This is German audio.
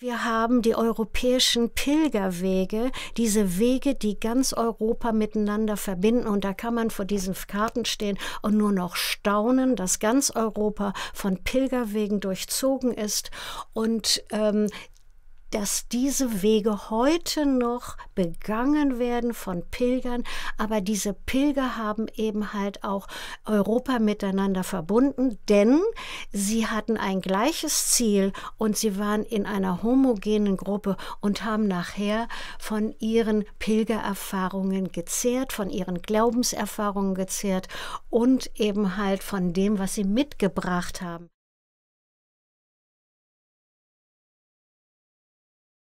Wir haben die europäischen Pilgerwege, diese Wege, die ganz Europa miteinander verbinden. Und da kann man vor diesen Karten stehen und nur noch staunen, dass ganz Europa von Pilgerwegen durchzogen ist. Und ähm, dass diese Wege heute noch begangen werden von Pilgern, aber diese Pilger haben eben halt auch Europa miteinander verbunden, denn sie hatten ein gleiches Ziel und sie waren in einer homogenen Gruppe und haben nachher von ihren Pilgererfahrungen gezehrt, von ihren Glaubenserfahrungen gezehrt und eben halt von dem, was sie mitgebracht haben.